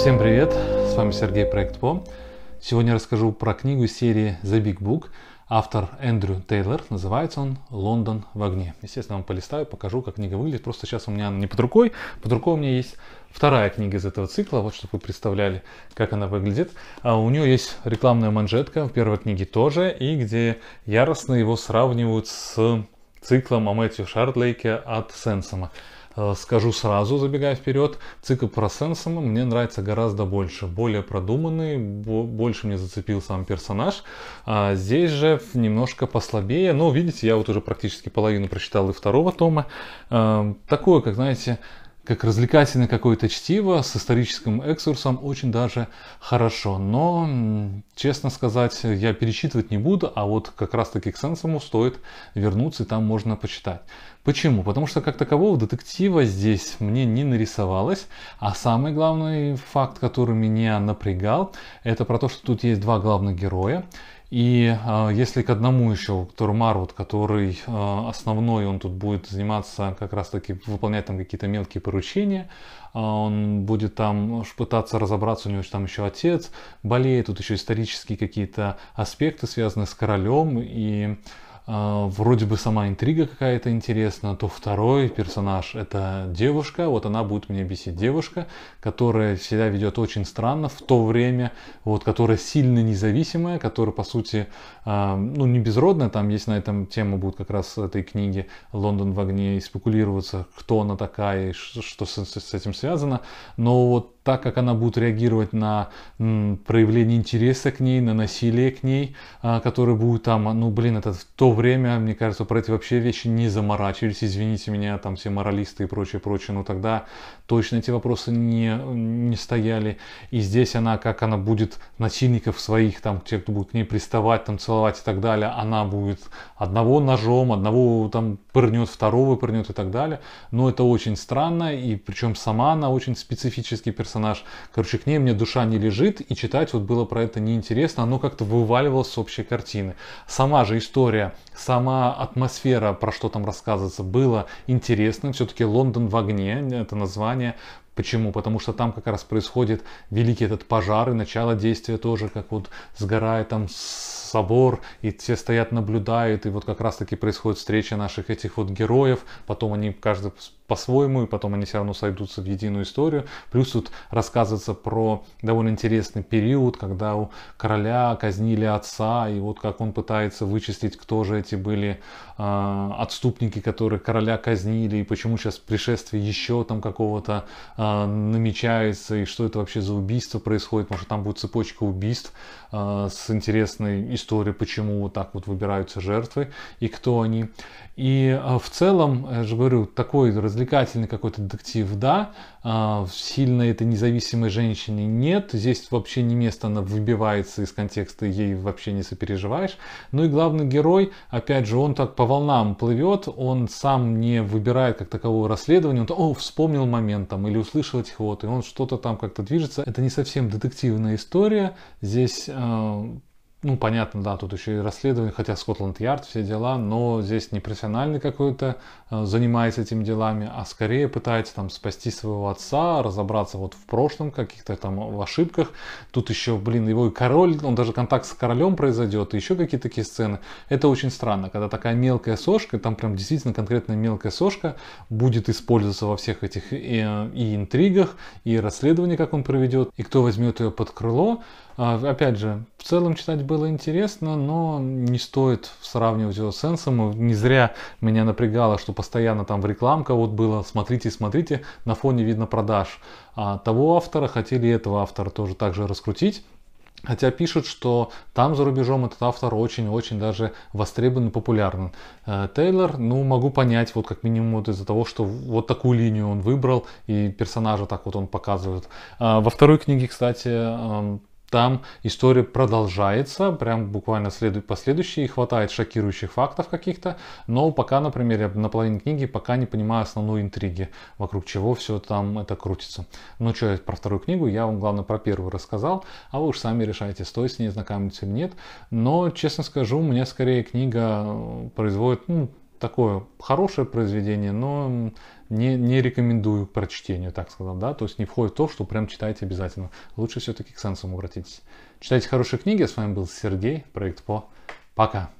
Всем привет! С вами Сергей Проект По. Сегодня расскажу про книгу серии The Big Book. Автор Эндрю Тейлор. Называется он «Лондон в огне». Естественно, вам полистаю, покажу, как книга выглядит. Просто сейчас у меня она не под рукой. Под рукой у меня есть вторая книга из этого цикла. Вот, чтобы вы представляли, как она выглядит. А у нее есть рекламная манжетка в первой книге тоже. И где яростно его сравнивают с циклом о Мэтью Шардлейке от Сенсома. Э, скажу сразу, забегая вперед, цикл про Сенсома мне нравится гораздо больше. Более продуманный, больше мне зацепил сам персонаж. А здесь же немножко послабее, но ну, видите, я вот уже практически половину прочитал и второго тома. Э, такое, как знаете, как развлекательное какое-то чтиво с историческим экскурсом очень даже хорошо. Но, честно сказать, я перечитывать не буду, а вот как раз таки к Сенсому стоит вернуться и там можно почитать. Почему? Потому что как такового детектива здесь мне не нарисовалось. А самый главный факт, который меня напрягал, это про то, что тут есть два главных героя. И э, если к одному еще, Турмар, вот, который э, основной, он тут будет заниматься как раз таки выполнять там какие-то мелкие поручения, э, он будет там пытаться разобраться, у него там еще отец болеет, тут еще исторические какие-то аспекты, связаны с королем, и а, вроде бы сама интрига какая-то интересна, то второй персонаж это девушка, вот она будет меня бесить. Девушка, которая себя ведет очень странно в то время, вот, которая сильно независимая, которая по сути, а, ну не безродная, там есть на этом тема будет как раз этой книги «Лондон в огне» и спекулироваться, кто она такая и что с этим связано, но вот так как она будет реагировать на проявление интереса к ней, на насилие к ней, а, которое будет там, ну блин, это в то время, мне кажется, про эти вообще вещи не заморачивались, извините меня, там все моралисты и прочее, прочее, но тогда точно эти вопросы не, не стояли. И здесь она, как она будет насильников своих, там, те, кто будет к ней приставать, там, целовать и так далее, она будет одного ножом, одного там пырнет, второго пырнет и так далее. Но это очень странно, и причем сама она очень специфический персонаж персонаж. Короче, к ней мне душа не лежит, и читать вот было про это неинтересно, оно как-то вываливалось с общей картины. Сама же история, сама атмосфера, про что там рассказывается, было интересно. Все-таки «Лондон в огне» — это название Почему? Потому что там как раз происходит великий этот пожар и начало действия тоже, как вот сгорает там собор, и все стоят, наблюдают, и вот как раз таки происходит встреча наших этих вот героев, потом они каждый по-своему, и потом они все равно сойдутся в единую историю. Плюс тут рассказывается про довольно интересный период, когда у короля казнили отца, и вот как он пытается вычислить, кто же эти были э, отступники, которые короля казнили, и почему сейчас пришествие еще там какого-то а, а, намечается и что это вообще за убийство происходит. Может, там будет цепочка убийств а, с интересной историей, почему вот так вот выбираются жертвы и кто они. И а, в целом, я же говорю, такой развлекательный какой-то детектив, да, сильно этой независимой женщине нет. Здесь вообще не место, она выбивается из контекста, ей вообще не сопереживаешь. Ну и главный герой, опять же, он так по волнам плывет, он сам не выбирает как такового расследования, он, о, вспомнил момент там, или услышал этих вот, и он что-то там как-то движется. Это не совсем детективная история. Здесь э, ну, понятно, да, тут еще и расследование, хотя Скотланд-Ярд, все дела, но здесь не профессиональный какой-то э, занимается этими делами, а скорее пытается там спасти своего отца, разобраться вот в прошлом, каких-то там в ошибках. Тут еще, блин, его и король, он даже контакт с королем произойдет, и еще какие-то такие сцены. Это очень странно, когда такая мелкая сошка, там прям действительно конкретная мелкая сошка будет использоваться во всех этих и, э, и интригах, и расследовании, как он проведет, и кто возьмет ее под крыло. А, опять же, в целом читать было интересно, но не стоит сравнивать его с сенсом. Не зря меня напрягало, что постоянно там в рекламка вот было «смотрите, смотрите», на фоне видно продаж. А того автора хотели этого автора тоже также раскрутить. Хотя пишут, что там за рубежом этот автор очень-очень даже востребован и популярен. Э, Тейлор, ну, могу понять, вот как минимум вот из-за того, что вот такую линию он выбрал, и персонажа так вот он показывает. А во второй книге, кстати, эм, там история продолжается, прям буквально следует последующие, хватает шокирующих фактов каких-то, но пока, например, я на половине книги пока не понимаю основной интриги, вокруг чего все там это крутится. Ну что, про вторую книгу я вам, главное, про первую рассказал, а вы уж сами решаете, стоит с ней знакомиться или нет. Но, честно скажу, у меня скорее книга э, производит ну, такое хорошее произведение, но не, не рекомендую к прочтению, так сказал, да, то есть не входит в то, что прям читаете обязательно. Лучше все-таки к сенсам обратитесь. Читайте хорошие книги, с вами был Сергей, проект ПО. Пока!